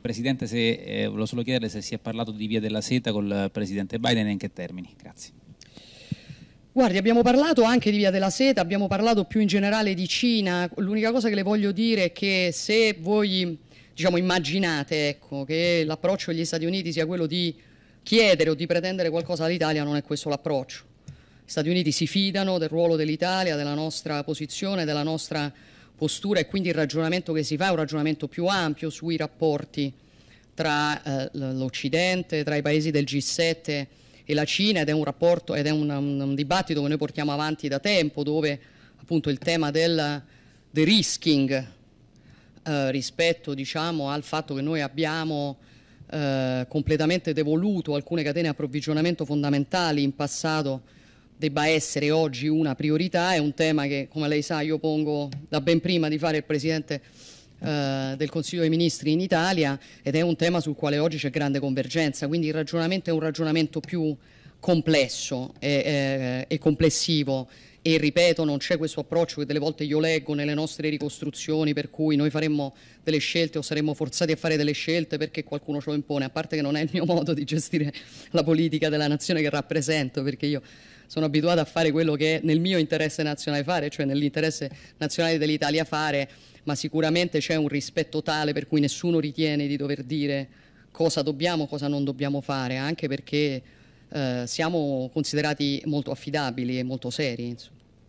Presidente, se, eh, volevo solo chiedere se si è parlato di Via della Seta col Presidente Biden e in che termini. Grazie. Guardi, abbiamo parlato anche di Via della Seta, abbiamo parlato più in generale di Cina. L'unica cosa che le voglio dire è che se voi diciamo, immaginate ecco, che l'approccio degli Stati Uniti sia quello di chiedere o di pretendere qualcosa all'Italia, non è questo l'approccio. Gli Stati Uniti si fidano del ruolo dell'Italia, della nostra posizione, della nostra postura e quindi il ragionamento che si fa è un ragionamento più ampio sui rapporti tra eh, l'Occidente, tra i paesi del G7 e la Cina ed è un rapporto ed è un, un dibattito che noi portiamo avanti da tempo dove appunto il tema del de-risking eh, rispetto diciamo, al fatto che noi abbiamo eh, completamente devoluto alcune catene di approvvigionamento fondamentali in passato debba essere oggi una priorità, è un tema che come lei sa io pongo da ben prima di fare il Presidente eh, del Consiglio dei Ministri in Italia ed è un tema sul quale oggi c'è grande convergenza, quindi il ragionamento è un ragionamento più complesso e, e complessivo e ripeto non c'è questo approccio che delle volte io leggo nelle nostre ricostruzioni per cui noi faremmo delle scelte o saremmo forzati a fare delle scelte perché qualcuno ce lo impone, a parte che non è il mio modo di gestire la politica della nazione che rappresento perché io sono abituata a fare quello che è nel mio interesse nazionale fare, cioè nell'interesse nazionale dell'Italia fare, ma sicuramente c'è un rispetto tale per cui nessuno ritiene di dover dire cosa dobbiamo, cosa non dobbiamo fare, anche perché eh, siamo considerati molto affidabili e molto seri. Insomma.